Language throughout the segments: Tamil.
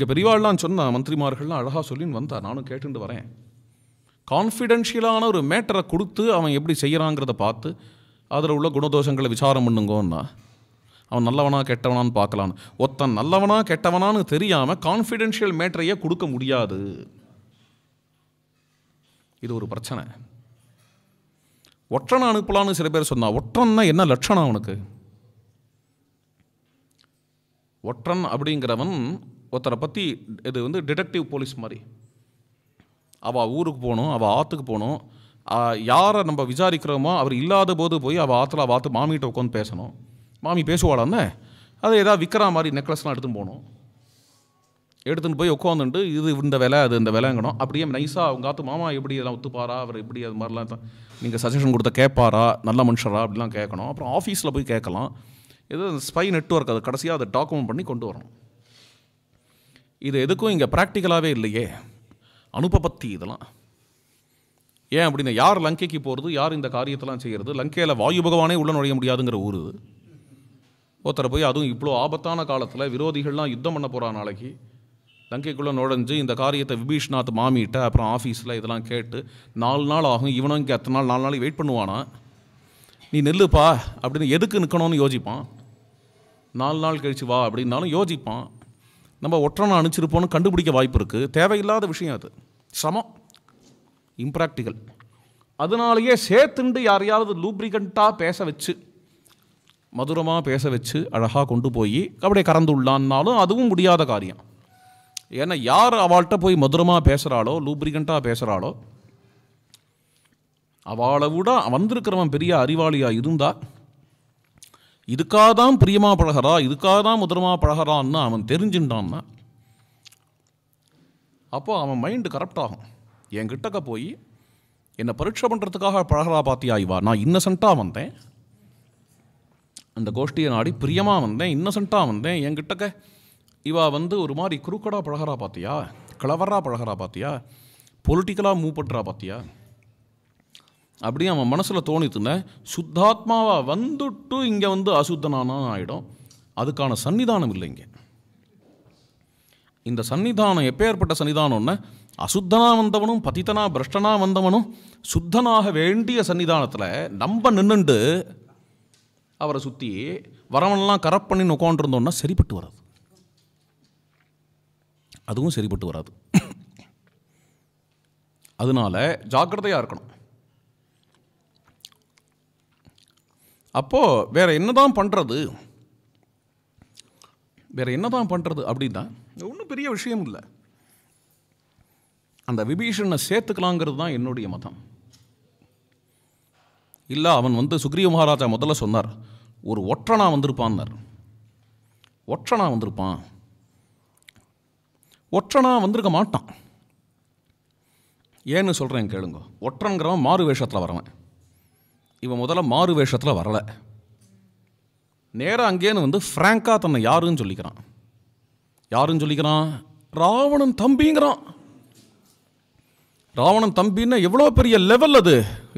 இங்கே பெரியவாள்லாம் சொன்ன மந்திரிமார்கள்லாம் அழகாக சொல்லின்னு வந்தா நானும் கேட்டுட்டு வரேன் கான்ஃபிடென்ஷியலான ஒரு மேட்டரை கொடுத்து அவன் எப்படி செய்கிறாங்கிறத பார்த்து அதில் உள்ள குணதோஷங்களை விசாரம் பண்ணுங்கோன்னா அவன் நல்லவனா கெட்டவனான்னு பார்க்கலான்னு ஒத்தன் நல்லவனா கெட்டவனான்னு தெரியாமல் கான்ஃபிடென்ஷியல் மேட்டரையே கொடுக்க முடியாது இது ஒரு பிரச்சனை ஒற்றனை அனுப்பலான்னு சில பேர் சொன்னால் ஒற்றன்னா என்ன லட்சணம் அவனுக்கு ஒற்றன் அப்படிங்கிறவன் ஒருத்தரை பற்றி இது வந்து டிடெக்டிவ் போலீஸ் மாதிரி அவள் ஊருக்கு போகணும் அவள் ஆற்றுக்கு போகணும் யாரை நம்ம விசாரிக்கிறோமோ அவர் இல்லாத போது போய் அவள் ஆற்றுல அவள் ஆற்று மாமிகிட்ட உட்காந்து பேசணும் மாமி பேசுவாளான்னு அது ஏதாவது விற்கிற மாதிரி நெக்லஸ்லாம் எடுத்துன்னு போகணும் எடுத்துன்னு போய் உட்காந்துட்டு இது இந்த விலை அது இந்த விலைங்கணும் அப்படியே நைஸாக அவங்க ஆத்து மாமா எப்படி இதெல்லாம் ஒத்துப்பாரா அவர் எப்படி அது மாதிரிலாம் நீங்கள் சஜஷன் கொடுத்த கேட்பாரா நல்ல மனுஷரா அப்படிலாம் கேட்கணும் அப்புறம் ஆஃபீஸில் போய் கேட்கலாம் இது ஸ்பை நெட்ஒர்க் அது கடைசியாக அதை டாக்குமெண்ட் பண்ணி கொண்டு வரணும் இது எதுக்கும் இங்கே ப்ராக்டிக்கலாகவே இல்லையே அனுபபத்தி இதெல்லாம் ஏன் அப்படின்னா யார் லங்கைக்கு போகிறது யார் இந்த காரியத்தெல்லாம் செய்கிறது லங்கையில் வாயு பகவானே உள்ள நுழைய முடியாதுங்கிற ஊர் ஒருத்தர் ஒருத்தரை போய் அதுவும் இவ்வளோ ஆபத்தான காலத்தில் விரோதிகள்லாம் யுத்தம் பண்ண போகிற நாளைக்கு லங்கைக்குள்ளே நுழைஞ்சு இந்த காரியத்தை விபீஷ்நாத் மாமிட்ட அப்புறம் ஆஃபீஸில் இதெல்லாம் கேட்டு நாலு நாள் ஆகும் இவனும் இங்கே அத்தனை நாள் நாலு நாளைக்கு வெயிட் பண்ணுவானா நீ நெல்லுப்பா அப்படின்னு எதுக்கு நிற்கணும்னு யோசிப்பான் நாலு நாள் கழிச்சு வா அப்படின்னாலும் யோசிப்பான் நம்ம ஒற்றனை அனுப்பிச்சிருப்போன்னு கண்டுபிடிக்க வாய்ப்பு இருக்குது தேவையில்லாத விஷயம் அது சமம் இம்ப்ராக்டிக்கல் அதனாலேயே சேர்த்துண்டு யாரையாவது லூப்ரிகண்ட்டாக பேச வச்சு மதுரமாக பேச வச்சு அழகாக கொண்டு போய் அப்படியே கறந்து உள்ளான்னாலும் அதுவும் முடியாத காரியம் ஏன்னா யார் அவள்கிட்ட போய் மதுரமாக பேசுகிறாளோ லூப்ரிகண்ட்டாக பேசுகிறாளோ அவளை விட வந்திருக்கிறவன் பெரிய அறிவாளியாக இருந்தால் இதுக்காக தான் பிரியமாக பழகிறா இதுக்காக தான் முதலமாக பழகிறான்னு அவன் தெரிஞ்சுட்டான்னா அப்போ அவன் மைண்டு கரெக்ட் ஆகும் என் கிட்டக்க போய் என்னை பரீட்சை பண்ணுறதுக்காக பழகிறா பார்த்தியா இவா நான் இன்னசென்ட்டாக வந்தேன் அந்த கோஷ்டியை நாடி பிரியமாக வந்தேன் இன்னசென்ட்டாக வந்தேன் என் கிட்டக்க இவா வந்து ஒரு மாதிரி குறுக்கடாக பழகிறா பார்த்தியா கிளவராக பழகிறா பார்த்தியா பொலிட்டிக்கலாக மூவ் பண்ணுறா பார்த்தியா அப்படியே அவன் மனசில் தோணித்துனேன் சுத்தாத்மாவாக வந்துட்டு இங்கே வந்து அசுத்தனான ஆகிடும் அதுக்கான சன்னிதானம் இல்லை இங்கே இந்த சன்னிதானம் எப்பேற்பட்ட சன்னிதானம்னா அசுத்தனாக வந்தவனும் பதித்தனாக பிரஷ்டனா வந்தவனும் சுத்தனாக வேண்டிய சன்னிதானத்தில் நம்ம நின்றுண்டு அவரை சுற்றி வரவனெல்லாம் கரெக்ட் பண்ணி உட்காண்டிருந்தோன்னா சரிப்பட்டு வராது அதுவும் சரிப்பட்டு வராது அதனால் ஜாக்கிரதையாக இருக்கணும் அப்போது வேறு என்ன தான் பண்ணுறது வேறு என்ன தான் பண்ணுறது அப்படின்னா ஒன்றும் பெரிய விஷயம் இல்லை அந்த விபீஷனை சேர்த்துக்கலாங்கிறது தான் என்னுடைய மதம் இல்லை அவன் வந்து சுக்ரீவ மகாராஜா முதல்ல சொன்னார் ஒரு ஒற்றனா வந்திருப்பான்னார் ஒற்றனா வந்திருப்பான் ஒற்றனா வந்திருக்க மாட்டான் ஏன்னு சொல்கிறேன் கேளுங்க ஒற்றனுங்கிறவன் மாறு வேஷத்தில் வரவன் இவன் முதல்ல மாறு வேஷத்தில் வரலை நேராக அங்கேன்னு வந்து ஃப்ராங்காக தன்னை யாருன்னு சொல்லிக்கிறான் யாருன்னு சொல்லிக்கிறான் ராவணன் தம்பிங்கிறான் ராவணன் தம்பின்னு எவ்வளோ பெரிய லெவல் அது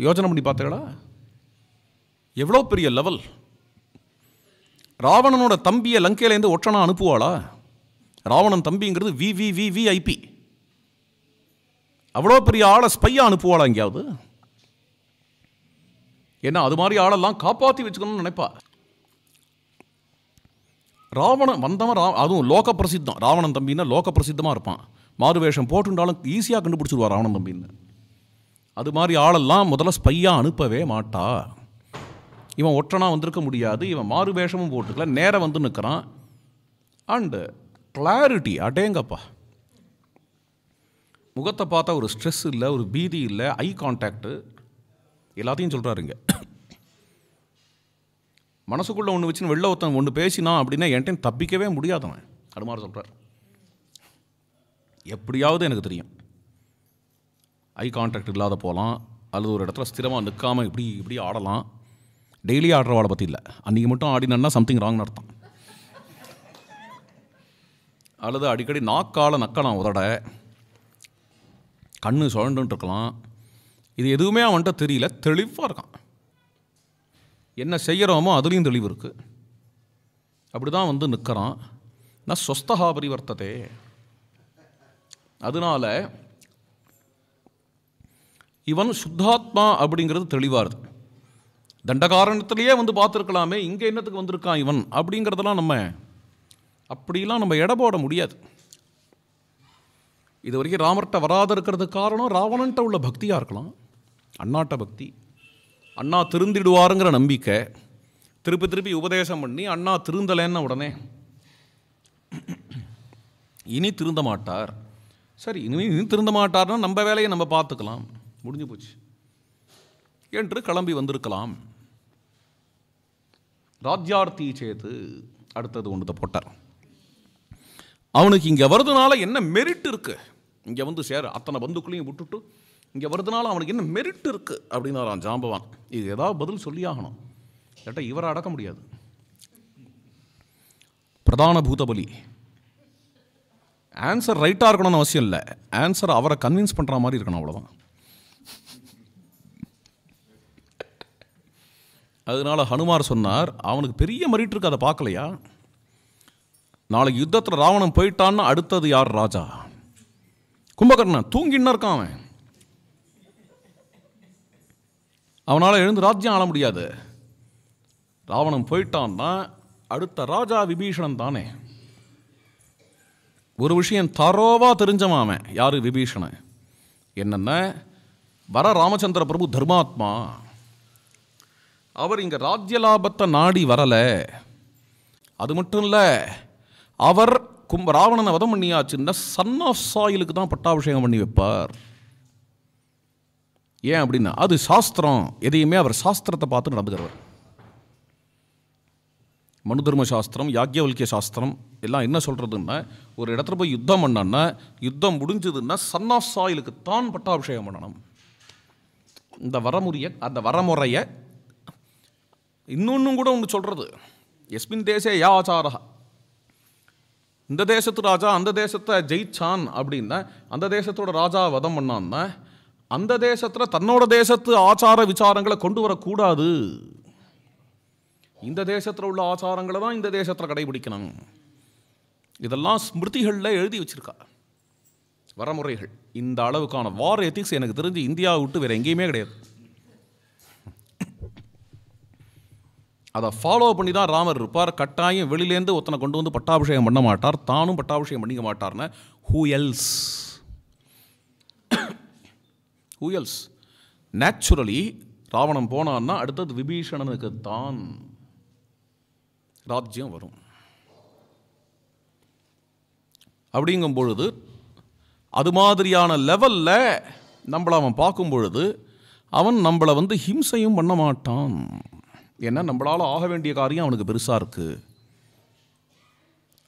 யோஜனை பண்ணி பார்த்தீங்களா எவ்வளோ பெரிய லெவல் ராவணனோட தம்பியை லங்கையிலேருந்து ஒற்றனா அனுப்புவாளா ராவணன் தம்பிங்கிறது விவிவிவிஐபி அவ்வளோ பெரிய ஆளை ஸ்பையாக அனுப்புவாளா எங்கேயாவது ஏன்னா அது மாதிரி ஆளெல்லாம் காப்பாற்றி வச்சுக்கணும்னு நினைப்பா ராவணன் வந்தவன் ரா அதுவும் லோக பிரசித்தம் ராவணன் தம்பின்னா லோக பிரசித்தமாக இருப்பான் மாறு வேஷம் போட்டுண்டாலும் ஈஸியாக கண்டுபிடிச்சிருவான் ராவணன் தம்பின்னு அது மாதிரி ஆளெல்லாம் முதல்ல ஸ்பையாக அனுப்பவே மாட்டா இவன் ஒற்றனாக வந்திருக்க முடியாது இவன் மாறு வேஷமும் போட்டுக்கல நேராக வந்து நிற்கிறான் அண்டு கிளாரிட்டி அடேங்கப்பா முகத்தை பார்த்தா ஒரு ஸ்ட்ரெஸ் இல்லை ஒரு பீதி இல்லை ஐ கான்டாக்டு எல்லாத்தையும் சொல்கிறாருங்க மனசுக்குள்ளே ஒன்று வச்சுன்னு வெளில ஒருத்தன் ஒன்று பேசினான் அப்படின்னா என்கிட்ட தப்பிக்கவே முடியாதவன் அனுமார் சொல்கிறார் எப்படியாவது எனக்கு தெரியும் ஐ கான்டாக்ட் இல்லாத போகலாம் அல்லது ஒரு இடத்துல ஸ்திரமாக நிற்காமல் இப்படி இப்படி ஆடலாம் டெய்லி ஆடுறவாளை பற்றி இல்லை அன்றைக்கி மட்டும் ஆடினா சம்திங் ராங்னு அர்த்தம் அல்லது அடிக்கடி நாக்கால் நக்கலாம் உதட கண்ணு சுழண்டுன்ட்டு இருக்கலாம் இது எதுவுமே அவன்கிட்ட தெரியல தெளிவாக இருக்கான் என்ன செய்கிறோமோ அதுலேயும் தெளிவு இருக்குது அப்படி தான் வந்து நிற்கிறான் நான் சொஸ்தகா பரிவர்த்ததே அதனால் இவன் சுத்தாத்மா அப்படிங்கிறது தெளிவாக இருக்குது தண்டகாரணத்திலேயே வந்து பார்த்துருக்கலாமே இங்கே என்னத்துக்கு வந்திருக்கான் இவன் அப்படிங்கிறதெல்லாம் நம்ம அப்படிலாம் நம்ம எடை போட முடியாது இது வரைக்கும் ராமர்கிட்ட வராத இருக்கிறதுக்கு காரணம் ராவணன்ட்ட உள்ள பக்தியாக இருக்கலாம் அண்ணாட்ட பக்தி அண்ணா திருந்திடுவாருங்கிற நம்பிக்கை திருப்பி திருப்பி உபதேசம் பண்ணி அண்ணா திருந்தலைன்னு உடனே இனி திருந்த மாட்டார் சரி இனிமே இனி திருந்த மாட்டார்னா நம்ம வேலையை நம்ம பார்த்துக்கலாம் முடிஞ்சு போச்சு என்று கிளம்பி வந்திருக்கலாம் ராஜ்யார்த்தி சேர்த்து அடுத்தது ஒன்றத்தை போட்டார் அவனுக்கு இங்கே வர்றதுனால என்ன மெரிட் இருக்குது இங்கே வந்து சேர அத்தனை பந்துக்குள்ளேயும் விட்டுட்டு இங்கே வருதுனால அவனுக்கு என்ன மெரிட் இருக்குது அப்படின்னாரான் ஜாம்பவான் இது ஏதாவது பதில் சொல்லி ஆகணும் கேட்டால் இவரை அடக்க முடியாது பிரதான பூதபலி ஆன்சர் ரைட்டாக இருக்கணும்னு அவசியம் இல்லை ஆன்சர் அவரை கன்வின்ஸ் பண்ணுற மாதிரி இருக்கணும் அவ்வளோதான் அதனால் ஹனுமார் சொன்னார் அவனுக்கு பெரிய மரிட்டு இருக்கு அதை பார்க்கலையா நாளைக்கு யுத்தத்தில் ராவணன் போயிட்டான்னு அடுத்தது யார் ராஜா கும்பகர்ணன் தூங்கின்னு இருக்கான் அவன் அவனால் எழுந்து ராஜ்யம் ஆள முடியாது ராவணன் போயிட்டான்னா அடுத்த ராஜா விபீஷணன் தானே ஒரு விஷயம் தரோவாக தெரிஞ்சவன் அவன் யார் விபீஷணன் என்னென்ன வர ராமச்சந்திர பிரபு தர்மாத்மா அவர் இங்கே ராஜ்ய லாபத்தை நாடி வரலை அது மட்டும் இல்லை அவர் கும்ப ராவணனை வதம் பண்ணியாச்சுன்னா சன் ஆஃப் சாயிலுக்கு தான் பட்டாபிஷேகம் பண்ணி வைப்பார் ஏன் அப்படின்னா அது சாஸ்திரம் எதையுமே அவர் சாஸ்திரத்தை பார்த்து நடந்துக்கிறவர் மனு தர்ம சாஸ்திரம் யாக்கியவல்கிய சாஸ்திரம் எல்லாம் என்ன சொல்கிறதுன்னா ஒரு இடத்துல போய் யுத்தம் பண்ணான்னா யுத்தம் முடிஞ்சதுன்னா சன் சாயிலுக்கு தான் பட்டாபிஷேகம் பண்ணணும் இந்த வரமுறையை அந்த வரமுறையை இன்னொன்றும் கூட ஒன்று சொல்கிறது எஸ்மின் தேசே யா ஆச்சாரா இந்த தேசத்து ராஜா அந்த தேசத்தை ஜெயிச்சான் அப்படின்னா அந்த தேசத்தோட ராஜா வதம் பண்ணான்னா அந்த தேசத்தில் தன்னோட தேசத்து ஆச்சார விசாரங்களை கொண்டு வரக்கூடாது இந்த தேசத்தில் உள்ள ஆச்சாரங்களை தான் இந்த தேசத்தில் கடைபிடிக்கணும் இதெல்லாம் ஸ்மிருதிகளில் எழுதி வச்சுருக்கா வரமுறைகள் இந்த அளவுக்கான வார் எத்திக்ஸ் எனக்கு தெரிஞ்சு இந்தியாவை விட்டு வேறு எங்கேயுமே கிடையாது அதை ஃபாலோ பண்ணி தான் ராமர் இருப்பார் கட்டாயம் வெளியிலேருந்து ஒருத்தனை கொண்டு வந்து பட்டாபிஷேகம் பண்ண மாட்டார் தானும் பட்டாபிஷேகம் பண்ணிக்க மாட்டார்னு who else who else naturally Ravanan போனான்னா அடுத்தது விபீஷணனுக்கு தான் ராஜ்யம் வரும் அப்படிங்கும் பொழுது அது மாதிரியான லெவலில் நம்மளை அவன் பார்க்கும் பொழுது அவன் நம்மளை வந்து ஹிம்சையும் பண்ண மாட்டான் ஏன்னா நம்மளால் ஆக வேண்டிய காரியம் அவனுக்கு பெருசாக இருக்குது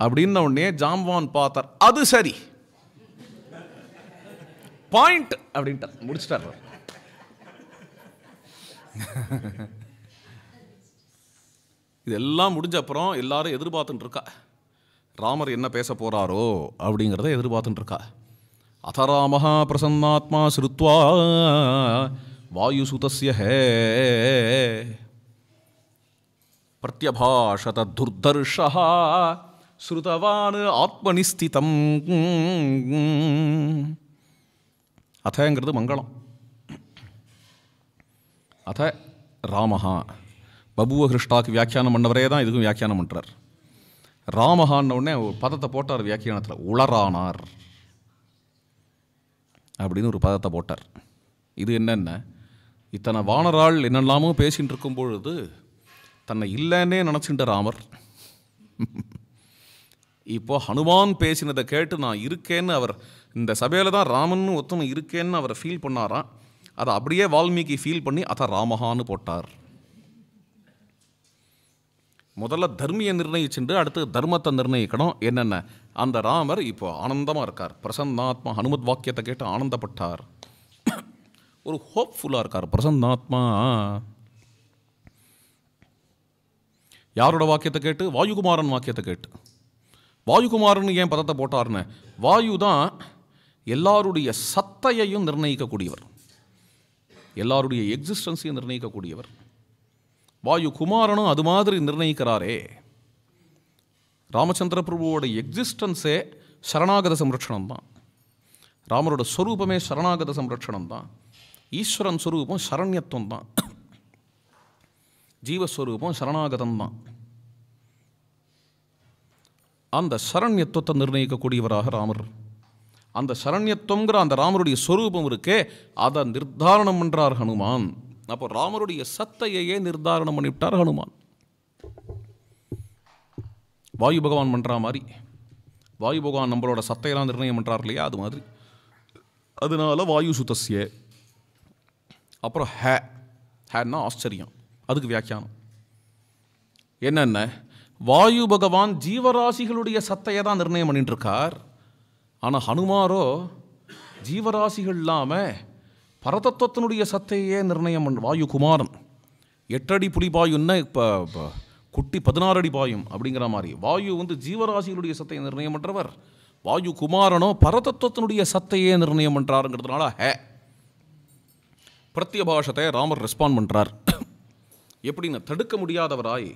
அப்படின்ன உடனே ஜாம்வான் பார்த்தார் அது சரி பாயிண்ட் அப்படின்ட்டார் முடிச்சிட்டார் இதெல்லாம் முடிஞ்ச அப்புறம் எல்லாரும் எதிர்பார்த்துட்டு இருக்கா ராமர் என்ன பேச போகிறாரோ அப்படிங்கிறத எதிர்பார்த்துட்டு இருக்கா அதராமஹா பிரசன்னாத்மா ஸ்ருத்வா வாயுசுதஸ்ய ஹே பிரத்யபாஷத துர்தர்ஷா ஸ்ருதவான் ஆத்மனிஸ்திதம் அத்தங்கிறது மங்களம் அத்த ராமஹா பபுவ கிருஷ்ணாக்கு வியாக்கியானம் பண்ணவரே தான் இதுக்கும் வியாக்கியானம் பண்ணுறார் ராமஹான்ன உடனே ஒரு பதத்தை போட்டார் வியாக்கியானத்தில் உளரானார் அப்படின்னு ஒரு பதத்தை போட்டார் இது என்னென்ன இத்தனை வானரால் என்னெல்லாமோ பேசிகிட்டு இருக்கும் பொழுது தன்னை இல்லைன்னே நினச்சின்ற ராமர் இப்போது ஹனுமான் பேசினதை கேட்டு நான் இருக்கேன்னு அவர் இந்த சபையில் தான் ராமன் ஒருத்தன் இருக்கேன்னு அவரை ஃபீல் பண்ணாராம் அதை அப்படியே வால்மீகி ஃபீல் பண்ணி அதை ராமஹான்னு போட்டார் முதல்ல தர்மியை நிர்ணயிச்சுட்டு அடுத்து தர்மத்தை நிர்ணயிக்கணும் என்னென்ன அந்த ராமர் இப்போ ஆனந்தமாக இருக்கார் பிரசன்னாத்மா ஹனுமத் வாக்கியத்தை கேட்டு ஆனந்தப்பட்டார் ஒரு ஹோப்ஃபுல்லாக இருக்கார் பிரசன்னாத்மா யாரோட வாக்கியத்தை கேட்டு வாயுகுமாரன் வாக்கியத்தை கேட்டு வாயுகுமாரன் ஏன் பதத்தை போட்டார்னு வாயு தான் எல்லாருடைய சத்தையையும் நிர்ணயிக்கக்கூடியவர் எல்லாருடைய எக்ஸிஸ்டன்ஸையும் நிர்ணயிக்கக்கூடியவர் வாயு குமாரனும் அது மாதிரி நிர்ணயிக்கிறாரே ராமச்சந்திர பிரபுவோட எக்ஸிஸ்டன்ஸே சரணாகத சம்ரட்சணம் தான் ராமரோட ஸ்வரூபமே சரணாகத சம்ரட்சணம் தான் ஈஸ்வரன் ஸ்வரூபம் சரண்யத்துவம் தான் ஜீவஸ்வரூபம் சரணாகதம் தான் அந்த சரண்யத்துவத்தை நிர்ணயிக்கக்கூடியவராக ராமர் அந்த சரண்யத்துவங்கிற அந்த ராமருடைய ஸ்வரூபம் இருக்கே அதை நிர்தாரணம் பண்ணுறார் ஹனுமான் அப்போ ராமருடைய சத்தையே நிர்தாரணம் பண்ணிவிட்டார் ஹனுமான் வாயு பகவான் பண்ணுற மாதிரி வாயு பகவான் நம்மளோட சத்தையெல்லாம் நிர்ணயம் பண்ணுறார் இல்லையா அது மாதிரி அதனால வாயு சுத்தசிய அப்புறம் ஹே ஹேன்னா ஆச்சரியம் அதுக்கு வியாக்கியானம் என்னென்ன வாயு பகவான் ஜீவராசிகளுடைய சத்தையை தான் நிர்ணயம் பண்ணிட்டுருக்கார் ஆனால் ஹனுமாரோ ஜீவராசிகள் இல்லாமல் பரதத்துவத்தினுடைய சத்தையே நிர்ணயம் வாயு குமாரன் எட்டடி புலி பாயுன்னா இப்போ குட்டி பதினாறு அடி பாயும் அப்படிங்கிற மாதிரி வாயு வந்து ஜீவராசிகளுடைய சத்தையை நிர்ணயம் பண்ணுறவர் வாயு குமாரனோ பரதத்துவத்தினுடைய சத்தையே நிர்ணயம் பண்ணுறாருங்கிறதுனால ஹே பிரத்யபாஷத்தை ராமர் ரெஸ்பாண்ட் பண்ணுறார் எப்படின்னு தடுக்க முடியாதவராய்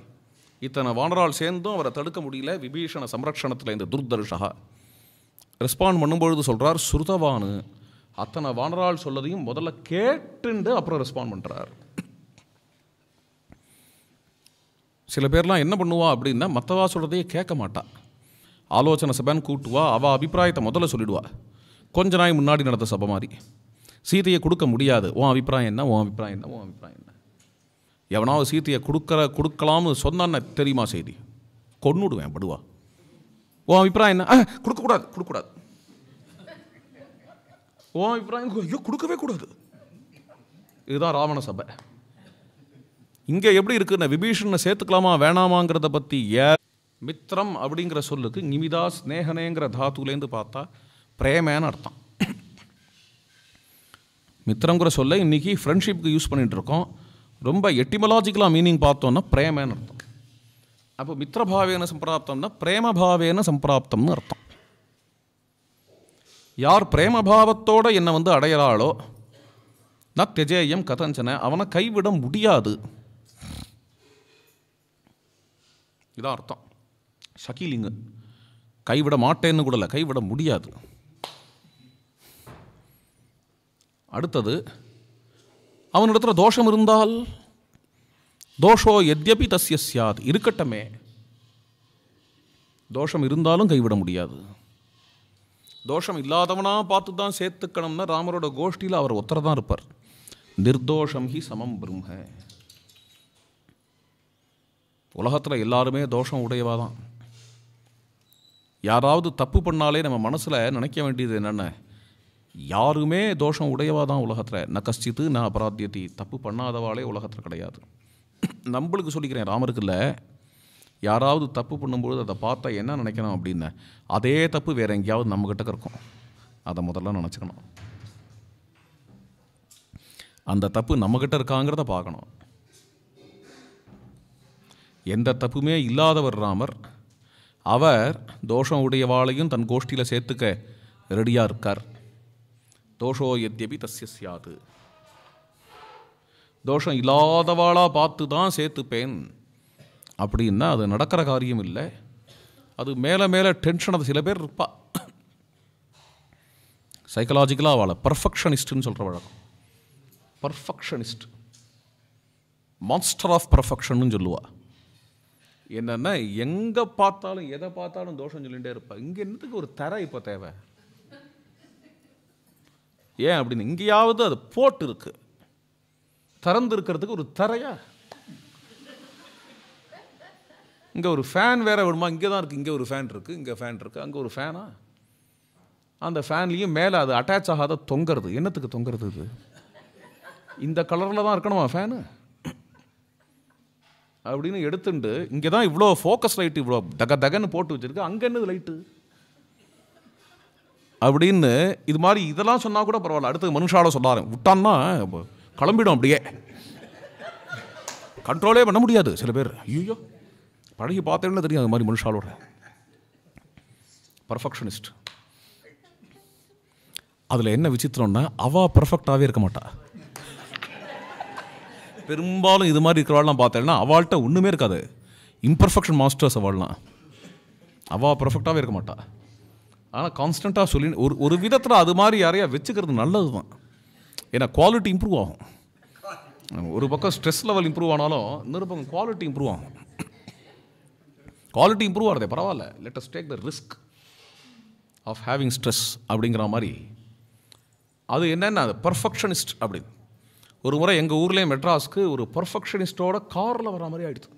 இத்தனை வானரால் சேர்ந்தும் அவரை தடுக்க முடியல விபீஷண சம்ரக்ஷணத்தில் இந்த துர்தர்ஷகா ரெஸ்பாண்ட் பண்ணும்பொழுது சொல்கிறார் சுருதவானு அத்தனை வானரால் சொல்லதையும் முதல்ல கேட்டுண்டு அப்புறம் ரெஸ்பாண்ட் பண்ணுறார் சில பேர்லாம் என்ன பண்ணுவா அப்படின்னா மற்றவா சொல்கிறதையே கேட்க மாட்டா ஆலோசனை சபைன்னு கூட்டுவா அவள் அபிப்பிராயத்தை முதல்ல சொல்லிடுவா கொஞ்ச நாய் முன்னாடி நடந்த சபை மாதிரி சீதையை கொடுக்க முடியாது உன் அபிப்பிராயம் என்ன உன் அபிப்பிராயம் என்ன உன் அபிப்பிராயம் என்ன எவனாவது சீத்தையை கொடுக்குற கொடுக்கலாம்னு சொன்னான்னு தெரியுமா செய்தி கொண்டுடுவேன் படுவா உன் அபிப்பிராயம் என்ன கொடுக்கக்கூடாது கொடுக்கக்கூடாது உன் அபிப்பிராயம் ஐயோ கொடுக்கவே கூடாது இதுதான் ராவண சபை இங்கே எப்படி இருக்குன்னா விபீஷனை சேர்த்துக்கலாமா வேணாமாங்கிறத பற்றி ஏ மித்திரம் அப்படிங்கிற சொல்லுக்கு நிமிதா ஸ்னேகனேங்கிற தாத்துலேருந்து பார்த்தா பிரேமேன்னு அர்த்தம் மித்திரங்கிற சொல்ல இன்றைக்கி ஃப்ரெண்ட்ஷிப்புக்கு யூஸ் பண்ணிகிட்டு இருக்கோம் ரொம்ப எட்டிமலாஜிக்கலாக மீனிங் பார்த்தோன்னா பிரேமேன்னு அர்த்தம் அப்போ மித்திரபாவேன சம்பிராப்தம்னா பிரேமபாவேன சம்பிராப்தம்னு அர்த்தம் யார் பிரேமபாவத்தோடு என்னை வந்து அடையிறாளோ நான் தெஜேயம் கதஞ்சன அவனை கைவிட முடியாது இதான் அர்த்தம் ஷக்கீலிங்கு கைவிட மாட்டேன்னு கூடல கைவிட முடியாது அடுத்தது அவனிடத்தில் தோஷம் இருந்தால் தோஷோ எத்யபி தஸ்ய சியாத் இருக்கட்டமே தோஷம் இருந்தாலும் கைவிட முடியாது தோஷம் இல்லாதவனாக பார்த்து தான் சேர்த்துக்கணும்னா ராமரோட கோஷ்டியில் அவர் ஒத்தரை தான் இருப்பார் நிர்தோஷம் ஹி சமம் பிரம்ம உலகத்தில் எல்லாருமே தோஷம் உடையவா தான் யாராவது தப்பு பண்ணாலே நம்ம மனசில் நினைக்க வேண்டியது என்னென்ன யாருமே தோஷம் உடையவா தான் உலகத்தில் ந கஷ்டித்து நான் அபராத்தியத்தி தப்பு பண்ணாதவாளே உலகத்தில் கிடையாது நம்மளுக்கு சொல்லிக்கிறேன் ராமருக்கு இல்லை யாராவது தப்பு பண்ணும்பொழுது அதை பார்த்தா என்ன நினைக்கணும் அப்படின்னு அதே தப்பு வேறு எங்கேயாவது நம்மக்கிட்ட இருக்கும் அதை முதல்ல நினச்சிக்கணும் அந்த தப்பு நம்மக்கிட்ட இருக்காங்கிறத பார்க்கணும் எந்த தப்புமே இல்லாதவர் ராமர் அவர் தோஷம் உடையவாளையும் தன் கோஷ்டியில் சேர்த்துக்க ரெடியாக இருக்கார் தோஷோ எத்யபி தஸ்ய தோஷம் இல்லாதவாளாக பார்த்து தான் சேர்த்துப்பேன் அப்படின்னா அது நடக்கிற காரியம் இல்லை அது மேலே மேலே டென்ஷன் அது சில பேர் இருப்பா சைக்கலாஜிக்கலாக அவளை பர்ஃபெக்ஷனிஸ்ட்னு சொல்கிற வழக்கம் பர்ஃபெக்ஷனிஸ்ட் மாஸ்டர் ஆஃப் பர்ஃபெக்ஷன்னு சொல்லுவா என்னென்னா எங்கே பார்த்தாலும் எதை பார்த்தாலும் தோஷம் சொல்லிகிட்டே இருப்பாள் இங்கே என்னத்துக்கு ஒரு தர இப்போ தேவை ஏன் அப்படின்னு இங்கேயாவது அது போட்டு இருக்குது திறந்து இருக்கிறதுக்கு ஒரு தரையா இங்கே ஒரு ஃபேன் வேறு விடுமா இங்கே தான் இருக்குது இங்கே ஒரு ஃபேன் இருக்குது இங்கே ஃபேன் இருக்குது அங்கே ஒரு ஃபேனா அந்த ஃபேன்லேயும் மேலே அது அட்டாச் ஆகாத தொங்கிறது என்னத்துக்கு தொங்கிறது இது இந்த கலரில் தான் இருக்கணுமா ஃபேனு அப்படின்னு எடுத்துட்டு இங்கே தான் இவ்வளோ ஃபோக்கஸ் லைட்டு இவ்வளோ தக தகன்னு போட்டு வச்சுருக்கு அங்கே என்னது லைட்டு அப்படின்னு இது மாதிரி இதெல்லாம் சொன்னால் கூட பரவாயில்ல அடுத்தது மனுஷாவில் சொல்லாரு விட்டான்னா கிளம்பிடும் அப்படியே கண்ட்ரோலே பண்ண முடியாது சில பேர் ஐயோ பழகி பார்த்தேன்னு தெரியும் அது மாதிரி மனுஷாலோட பர்ஃபெக்ஷனிஸ்ட் அதில் என்ன விசித்திரம்னா அவா பர்ஃபெக்டாகவே இருக்க மாட்டா பெரும்பாலும் இது மாதிரி இருக்கிறவாள்லாம் பார்த்தேன்னா அவள்கிட்ட ஒன்றுமே இருக்காது இம்பர்ஃபெக்ஷன் மாஸ்டர்ஸ் அவள்லாம் அவள் பர்ஃபெக்டாகவே இருக்க மாட்டா ஆனால் கான்ஸ்டண்ட்டாக சொல்லி ஒரு ஒரு விதத்தில் அது மாதிரி யாரையா வச்சுக்கிறது நல்லது தான் ஏன்னா குவாலிட்டி இம்ப்ரூவ் ஆகும் ஒரு பக்கம் ஸ்ட்ரெஸ் லெவல் இம்ப்ரூவ் ஆனாலும் இன்னொரு பக்கம் குவாலிட்டி இம்ப்ரூவ் ஆகும் குவாலிட்டி இம்ப்ரூவ் ஆகிறதே பரவாயில்ல let us take the risk of having stress அப்படிங்கிற மாதிரி அது என்னென்ன அது பர்ஃபெக்ஷனிஸ்ட் அப்படின்னு ஒரு முறை எங்கள் ஊர்லேயே மெட்ராஸ்க்கு ஒரு பர்ஃபெக்ஷனிஸ்டோட காரில் வர மாதிரி ஆகிடுது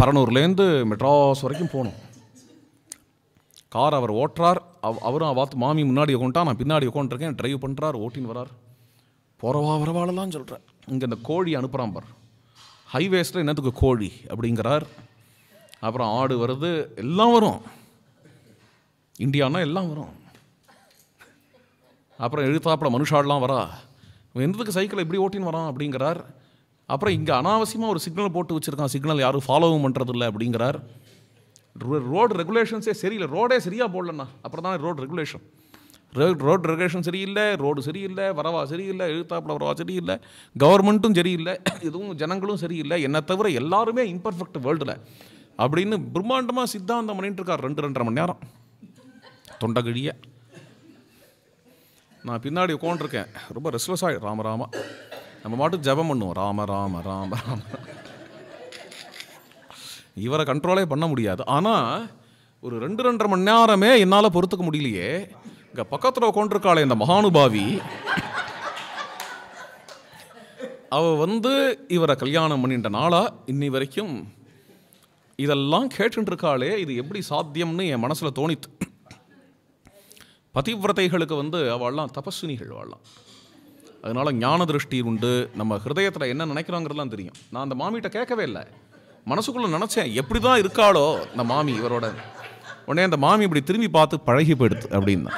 பரனூர்லேருந்து மெட்ராஸ் வரைக்கும் போகணும் கார் அவர் ஓட்டுறார் அவரும் பார்த்து மாமி முன்னாடி உட்காந்துட்டா நான் பின்னாடி உட்காந்துருக்கேன் ட்ரைவ் பண்ணுறார் ஓட்டின்னு வரார் போகிறவா வரவாளெல்லாம் சொல்கிறேன் இங்கே இந்த கோழி அனுப்புகிறான் பார் ஹைவேஸில் என்னத்துக்கு கோழி அப்படிங்கிறார் அப்புறம் ஆடு வருது எல்லாம் வரும் இந்தியானா எல்லாம் வரும் அப்புறம் எழுத்தாப்புல மனுஷாடெலாம் வரா எந்ததுக்கு சைக்கிளை எப்படி ஓட்டின்னு வரான் அப்படிங்கிறார் அப்புறம் இங்கே அனாவசியமாக ஒரு சிக்னல் போட்டு வச்சுருக்கான் சிக்னல் யாரும் ஃபாலோவும் பண்ணுறதில்ல அப்படிங்கிறார் ரோடு ரெகுலேஷன்ஸே சரியில்லை ரோடே சரியாக போடலண்ணா அப்புறம் தான் ரோடு ரெகுலேஷன் ரோடு ரெகுலேஷன் சரியில்லை ரோடு சரியில்லை வரவா சரியில்லை எழுத்தாப்புல வரவா சரியில்லை கவர்மெண்ட்டும் சரியில்லை எதுவும் ஜனங்களும் சரியில்லை என்னை தவிர எல்லாருமே இம்பர்ஃபெக்ட் வேர்ல்டில் அப்படின்னு பிரம்மாண்டமாக சித்தாந்தம் பண்ணிட்டு இருக்கார் ரெண்டு ரெண்டரை மணி நேரம் தொண்டை நான் பின்னாடி உட்காந்துருக்கேன் ரொம்ப ரெஸ்லெஸ் ஆகி ராம நம்ம மாட்டுக்கு ஜபம் பண்ணுவோம் ராம ராம ராம ராம இவரை கண்ட்ரோலே பண்ண முடியாது ஆனால் ஒரு ரெண்டு ரெண்டரை மணி நேரமே என்னால் பொறுத்துக்க முடியலையே இங்கே பக்கத்தில் உட்காண்டிருக்காள் இந்த மகானுபாவி அவள் வந்து இவரை கல்யாணம் பண்ணின்ற நாளா இன்னி வரைக்கும் இதெல்லாம் கேட்டுருக்காளே இது எப்படி சாத்தியம்னு என் மனசில் தோணித்து பதிவிரதைகளுக்கு வந்து அவள்லாம் தபஸ்வினிகள் வாழலாம் அதனால் ஞான திருஷ்டி உண்டு நம்ம ஹிருதயத்தில் என்ன நினைக்கிறோங்கிறதுலாம் தெரியும் நான் அந்த மாமிகிட்ட கேட்கவே இல்லை மனசுக்குள்ளே நினச்சேன் எப்படி தான் இருக்காளோ இந்த மாமி இவரோட உடனே அந்த மாமி இப்படி திரும்பி பார்த்து பழகி போயிடுது அப்படின்னு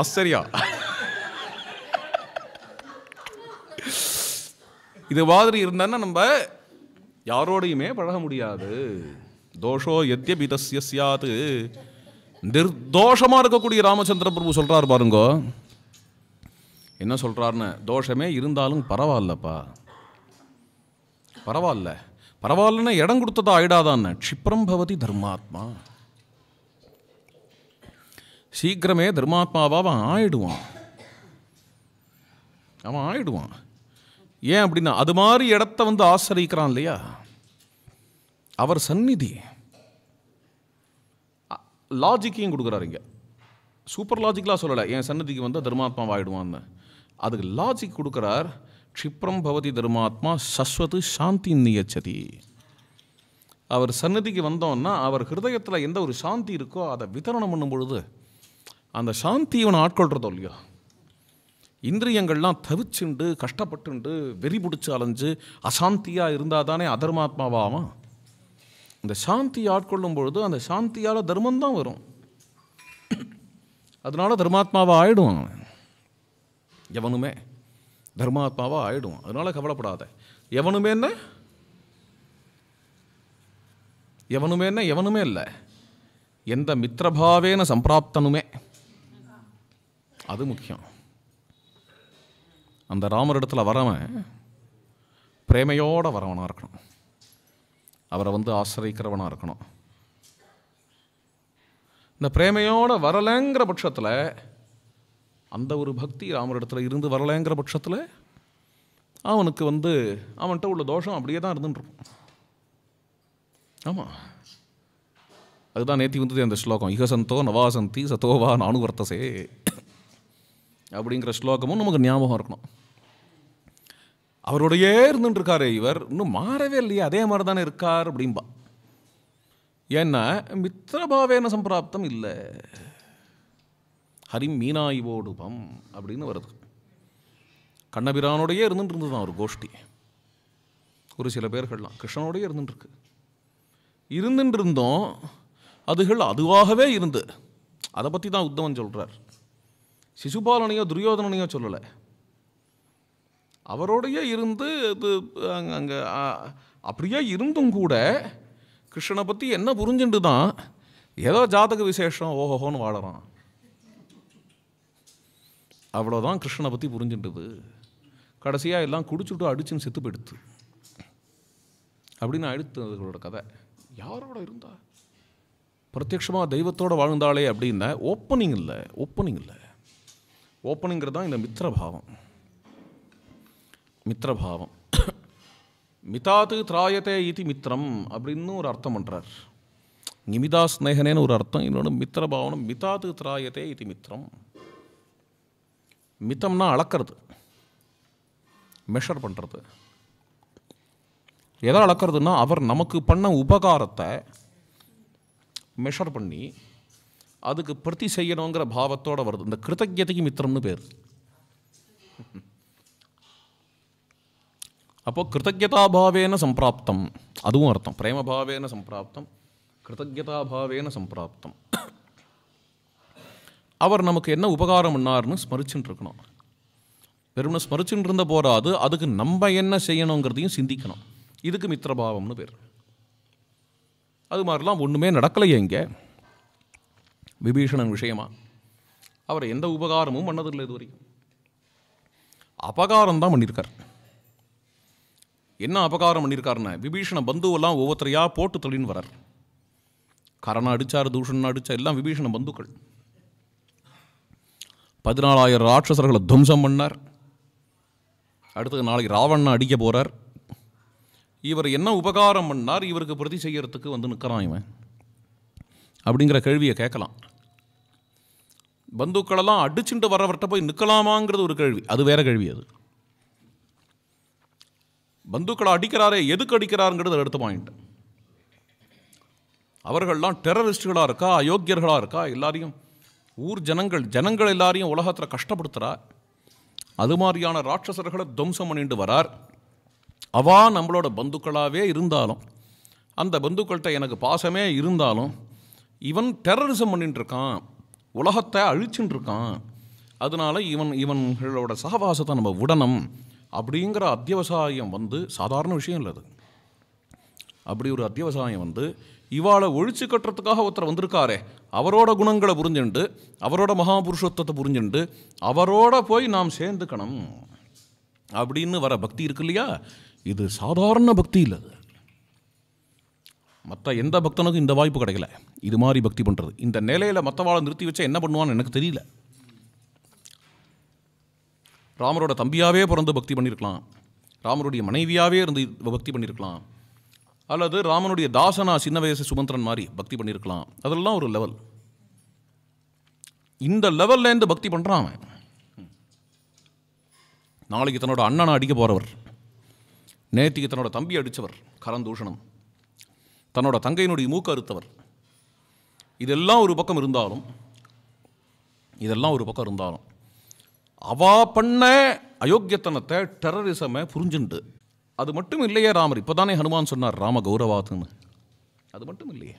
ஆச்சரியா இது மாதிரி இருந்தேன்னா நம்ம யாரோடையுமே பழக முடியாது தோஷோ எத்யபி சியாது நிர்தோஷமாக இருக்கக்கூடிய ராமச்சந்திர பிரபு சொல்கிறார் பாருங்கோ என்ன சொல்கிறாருன்னு தோஷமே இருந்தாலும் பரவாயில்லப்பா பரவாயில்ல பரவாயில்லன்னா இடம் கொடுத்ததா ஆயிடாதான்னு க்ஷிப்ரம் பவதி தர்மாத்மா சீக்கிரமே தர்மாத்மாவாக அவன் ஆயிடுவான் அவன் ஆயிடுவான் ஏன் அப்படின்னா அது மாதிரி இடத்த வந்து ஆசிரியிக்கிறான் இல்லையா அவர் சந்நிதி லாஜிக்கையும் கொடுக்குறாருங்க சூப்பர் லாஜிக்கலாக சொல்லலை என் சன்னதிக்கு வந்து தர்மாத்மாவாகிடுவான்னு அதுக்கு லாஜிக் கொடுக்குறார் க்ஷிப்ரம் பவதி தர்மாத்மா சஸ்வத்து சாந்தி நியச்சதி அவர் சன்னதிக்கு வந்தோம்னா அவர் ஹிருதயத்தில் எந்த ஒரு சாந்தி இருக்கோ அதை விதரணம் பண்ணும் பொழுது அந்த சாந்தி இவனை ஆட்கொள்கிறதோ இல்லையோ இந்திரியங்கள்லாம் தவிச்சுண்டு கஷ்டப்பட்டுண்டு வெறி பிடிச்சி அலைஞ்சு அசாந்தியாக இருந்தால் தானே அதர்மாத்மாவாமா இந்த சாந்தி ஆட்கொள்ளும் பொழுது அந்த சாந்தியால் தர்மம் தான் வரும் அதனால தர்மாத்மாவாக ஆயிடுவாங்க எவனுமே தர்மாத்மாவாக ஆயிடும் அதனால் கவலைப்படாத எவனுமே என்ன எவனுமே என்ன எவனுமே இல்லை எந்த மித்திரபாவேன சம்பிராப்தனுமே அது முக்கியம் அந்த ராமர் இடத்துல வரவன் பிரேமையோடு வரவனாக இருக்கணும் அவரை வந்து ஆசிரியிக்கிறவனாக இருக்கணும் இந்த பிரேமையோடு வரலைங்கிற பட்சத்தில் அந்த ஒரு பக்தி ராமரிடத்தில் இருந்து வரலைங்கிற பட்சத்தில் அவனுக்கு வந்து அவன்கிட்ட உள்ள தோஷம் அப்படியே தான் இருந்துருக்கும் ஆமாம் அதுதான் நேற்றி வந்தது அந்த ஸ்லோகம் இகசந்தோ நவாசந்தி சதோவா நானுவர்த்தசே அப்படிங்கிற ஸ்லோகமும் நமக்கு ஞாபகம் இருக்கணும் அவரோடையே இருந்துருக்காரு இவர் இன்னும் மாறவே இல்லையே அதே மாதிரி தானே இருக்கார் அப்படின்பா ஏன்னா மித்திரபாவேன சம்பிராப்தம் இல்லை ஹரி மீனாய்வோடுபம் அப்படின்னு வருது கண்ணபிரானோடையே இருந்துட்டு இருந்தது தான் ஒரு கோஷ்டி ஒரு சில பேர்கள்லாம் கிருஷ்ணனோடையே இருந்துட்டுருக்கு இருந்துட்டு இருந்தோம் அதுகள் அதுவாகவே இருந்து அதை பற்றி தான் உத்தவன் சொல்கிறார் சிசுபாலனையோ துரியோதனனையோ சொல்லலை அவரோடையே இருந்து இது அங்கே அப்படியே இருந்தும் கூட கிருஷ்ணனை பற்றி என்ன புரிஞ்சுட்டு தான் ஏதோ ஜாதக விசேஷம் ஓஹோன்னு வாழறான் அவ்வளோதான் கிருஷ்ணனை பற்றி புரிஞ்சுட்டுது கடைசியாக எல்லாம் குடிச்சுட்டு அடிச்சுன்னு செத்து போயிடுத்து அப்படின்னு அழுத்தவர்களோட கதை யாரோட இருந்தா பிரத்யட்சமாக தெய்வத்தோடு வாழ்ந்தாலே அப்படின்னா ஓப்பனிங் இல்லை ஓப்பனிங் இல்லை ஓப்பனிங்கிறது தான் இந்த மித்திரபாவம் மித்திரபாவம் மிதாத்து திராயத்தே இது மித்திரம் அப்படின்னு ஒரு அர்த்தம் பண்ணுறார் நிமிதா ஸ்நேகனேன்னு ஒரு அர்த்தம் இன்னொன்று மித்திரபாவனம் மிதாத்து திராயத்தே இது மித்திரம் மித்தம்னா அளக்கிறது மெஷர் பண்ணுறது எதை அளக்கிறதுனா அவர் நமக்கு பண்ண உபகாரத்தை மெஷர் பண்ணி அதுக்கு பிரதி செய்யணுங்கிற பாவத்தோடு வருது இந்த கிருத்தஜதைக்கு மித்திரம்னு பேர் அப்போ கிருத்தஜதாபாவேன சம்பிராப்தம் அதுவும் அர்த்தம் பிரேமபாவேன சம்பிராப்தம் கிருத்தஜதாபாவேன சம்பிராப்தம் அவர் நமக்கு என்ன உபகாரம் பண்ணார்னு ஸ்மரிச்சுட்டு இருக்கணும் வெறும்னு ஸ்மரிச்சுட்டு இருந்த போராது அதுக்கு நம்ம என்ன செய்யணுங்கிறதையும் சிந்திக்கணும் இதுக்கு மித்திரபாவம்னு பேர் அது மாதிரிலாம் ஒன்றுமே நடக்கலையே இங்கே விபீஷணன் விஷயமா அவர் எந்த உபகாரமும் பண்ணதில்லை இது வரைக்கும் அபகாரம் தான் பண்ணியிருக்கார் என்ன அபகாரம் பண்ணியிருக்காருன்னு விபீஷண பந்துவெல்லாம் ஒவ்வொருத்தரையாக போட்டு தொழின்னு வரார் கரணம் அடித்தார் தூஷணம் அடித்தார் எல்லாம் விபீஷண பந்துக்கள் பதினாலாயிரம் ராட்சசர்களை துவம்சம் பண்ணார் அடுத்தது நாளைக்கு ராவண்ணா அடிக்க போகிறார் இவர் என்ன உபகாரம் பண்ணார் இவருக்கு பிரதி செய்கிறதுக்கு வந்து நிற்கிறான் இவன் அப்படிங்கிற கேள்வியை கேட்கலாம் பந்துக்களெல்லாம் அடிச்சுட்டு வர்றவர்கிட்ட போய் நிற்கலாமாங்கிறது ஒரு கேள்வி அது வேற கேள்வி அது பந்துக்களை அடிக்கிறாரே எதுக்கு அடிக்கிறாருங்கிறது அடுத்த பாயிண்ட் அவர்கள்லாம் டெரரிஸ்டுகளாக இருக்கா அயோக்கியர்களாக இருக்கா எல்லாரையும் ஊர் ஜனங்கள் ஜனங்கள் எல்லாரையும் உலகத்தில் கஷ்டப்படுத்துகிறார் அது மாதிரியான ராட்சசர்களை துவம்சம் பண்ணிட்டு வரார் அவா நம்மளோட பந்துக்களாகவே இருந்தாலும் அந்த பந்துக்கள்கிட்ட எனக்கு பாசமே இருந்தாலும் இவன் டெரரிசம் பண்ணிட்டுருக்கான் உலகத்தை அழிச்சுட்டுருக்கான் அதனால் இவன் இவன்களோட சகவாசத்தை நம்ம விடணும் அப்படிங்கிற அத்தியவசாயம் வந்து சாதாரண விஷயம் இல்லை அது அப்படி ஒரு அத்தியவசாயம் வந்து இவாளை ஒழிச்சு கட்டுறதுக்காக ஒருத்தர் வந்திருக்காரே அவரோட குணங்களை புரிஞ்சுண்டு அவரோட மகாபுருஷத்துவத்தை புரிஞ்சுண்டு அவரோட போய் நாம் சேர்ந்துக்கணும் அப்படின்னு வர பக்தி இருக்கு இல்லையா இது சாதாரண பக்தி இல்லை மற்ற எந்த பக்தனுக்கும் இந்த வாய்ப்பு கிடைக்கல இது மாதிரி பக்தி பண்ணுறது இந்த நிலையில் மற்றவாளை நிறுத்தி வச்சா என்ன பண்ணுவான்னு எனக்கு தெரியல ராமரோட தம்பியாகவே பிறந்து பக்தி பண்ணியிருக்கலாம் ராமருடைய மனைவியாகவே இருந்து பக்தி பண்ணியிருக்கலாம் அல்லது ராமனுடைய தாசனா சின்ன வயசு சுமந்திரன் மாதிரி பக்தி பண்ணியிருக்கலாம் அதெல்லாம் ஒரு லெவல் இந்த லெவல்லேருந்து பக்தி பண்ணுறான் அவன் நாளைக்கு தன்னோட அண்ணனை அடிக்க போகிறவர் நேற்றுக்கு தன்னோட தம்பி அடித்தவர் கரந்தூஷணம் தன்னோட தங்கையினுடைய மூக்க அறுத்தவர் இதெல்லாம் ஒரு பக்கம் இருந்தாலும் இதெல்லாம் ஒரு பக்கம் இருந்தாலும் அவா பண்ண அயோக்கியத்தனத்தை டெரரிசமை புரிஞ்சுண்டு அது மட்டும் இல்லையே ராமர் இப்போ தானே ஹனுமான் சொன்னார் ராம கௌரவாதுன்னு அது மட்டும் இல்லையே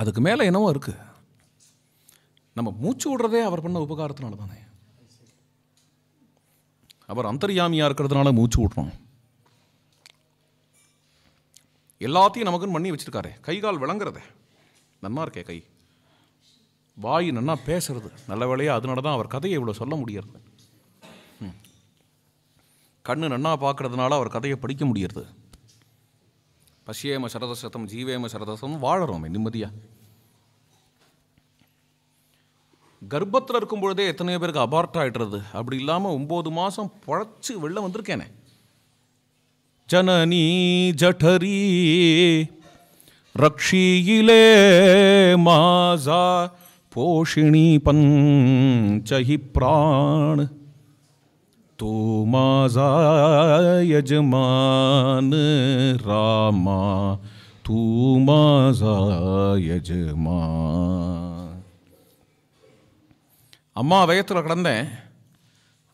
அதுக்கு மேலே என்னவோ இருக்குது நம்ம மூச்சு விடுறதே அவர் பண்ண உபகாரத்தினால தானே அவர் அந்தர்யாமியாக இருக்கிறதுனால மூச்சு விட்றோம் எல்லாத்தையும் நமக்குன்னு பண்ணி வச்சுருக்காரு கை கால் விளங்குறதே நன்னா இருக்கே கை வாய் நன்னா பேசுறது நல்ல வேலையாக அதனால தான் அவர் கதையை இவ்வளோ சொல்ல முடியறது கண்ணு நன்னா பார்க்குறதுனால அவர் கதையை படிக்க முடியறது பசியேம சரதசதம் ஜீவேம சரதசம் வாழறோமே நிம்மதியாக கர்ப்பத்தில் இருக்கும் பொழுதே எத்தனையோ பேருக்கு அபார்ட் ஆகிடுறது அப்படி இல்லாமல் ஒம்பது மாதம் பழச்சி வெளில வந்திருக்கேனே ஜனனி ஜட்டரி ரக்ஷியிலே மாசா போஷிணி பஞ்சஹி பிராண் तू ராமா यजमान அம்மா வயத்தில் கிடந்தேன்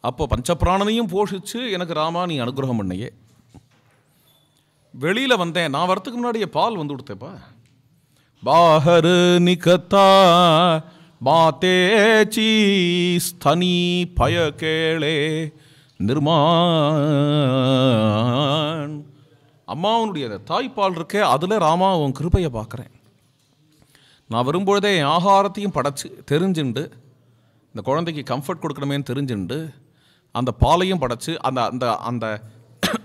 அப்போ பஞ்சபிராணனையும் போஷிச்சு எனக்கு ராமா நீ அனுகிரகம் பண்ணையே வெளியில் வந்தேன் நான் வரத்துக்கு முன்னாடியே பால் வந்து கொடுத்தேப்பா பாஹரு நிகத்தா மாத்தேச்சி ஸ்தனி பய கேளே நிர்மான் அம்மாவனுடைய தாய்ப்பால் இருக்கே அதில் ராமா உன் கிருப்பையை பார்க்குறேன் நான் வரும்பொழுதே என் ஆகாரத்தையும் படைச்சு தெரிஞ்சுண்டு இந்த குழந்தைக்கு கம்ஃபர்ட் கொடுக்கணுமேனு தெரிஞ்சுண்டு அந்த பாலையும் படைச்சு அந்த அந்த அந்த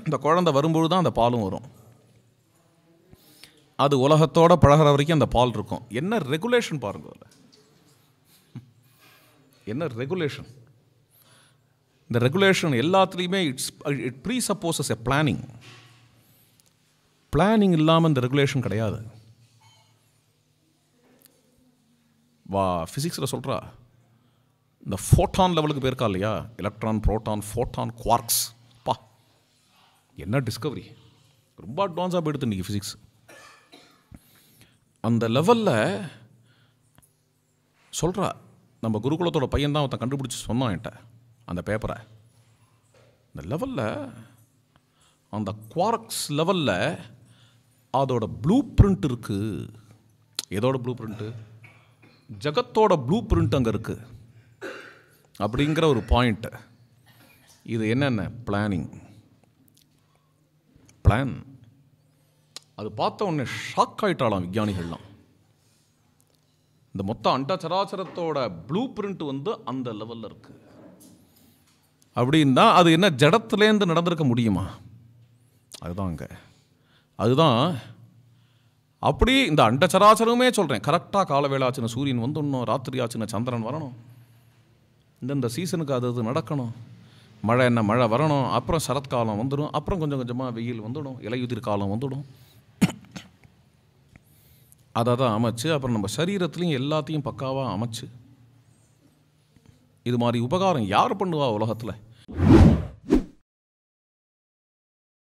இந்த குழந்தை வரும்பொழுது தான் அந்த பாலும் வரும் அது உலகத்தோடு பழகிற வரைக்கும் அந்த பால் இருக்கும் என்ன ரெகுலேஷன் பாருங்கள் என்ன ரெகுலேஷன் இந்த ரெகுலேஷன் எல்லாத்துலேயுமே it's it presupposes a planning planning இல்லாமல் இந்த ரெகுலேஷன் கிடையாது வா ஃபிசிக்ஸில் சொல்கிறா இந்த ஃபோட்டான் லெவலுக்கு போயிருக்கா இல்லையா எலக்ட்ரான் ப்ரோட்டான் ஃபோட்டான் குவார்க்ஸ் பா என்ன டிஸ்கவரி ரொம்ப அட்வான்ஸாக போயிடுது இன்றைக்கி ஃபிசிக்ஸ் அந்த லெவலில் சொல்கிறா நம்ம குருகுலத்தோட பையன் தான் அவன் கண்டுபிடிச்சி சொன்னான் என்கிட்ட அந்த பேப்பரை இந்த லெவலில் அந்த குவார்க்ஸ் லெவலில் அதோட ப்ளூ பிரிண்ட் இருக்குது எதோட ப்ளூ பிரிண்ட்டு ஜகத்தோட ப்ளூ பிரிண்ட் அங்கே இருக்குது அப்படிங்கிற ஒரு பாயிண்ட்டு இது என்னென்ன பிளானிங் பிளான் அது பார்த்த உடனே ஷாக் ஆகிட்டாலாம் விஞ்ஞானிகள்லாம் இந்த மொத்த அண்டச்சராச்சரத்தோட ப்ளூ பிரிண்ட் வந்து அந்த லெவலில் இருக்குது அப்படின்னா அது என்ன ஜடத்துலேருந்து நடந்திருக்க முடியுமா அதுதான் அங்கே அதுதான் அப்படி இந்த அண்ட சராசரமே சொல்கிறேன் கரெக்டாக காலவேளை ஆச்சுன்னா சூரியன் வந்துடணும் ராத்திரி ஆச்சுன்னா சந்திரன் வரணும் இந்தந்த சீசனுக்கு அது அது நடக்கணும் மழை என்ன மழை வரணும் அப்புறம் சரத்காலம் வந்துடும் அப்புறம் கொஞ்சம் கொஞ்சமாக வெயில் வந்துடும் இலையுதிர் காலம் வந்துடும் அதை தான் அமைச்சு அப்புறம் நம்ம சரீரத்துலேயும் எல்லாத்தையும் பக்காவாக அமைச்சு இது மாதிரி உபகாரம் யார் பண்ணுவா உலகத்தில்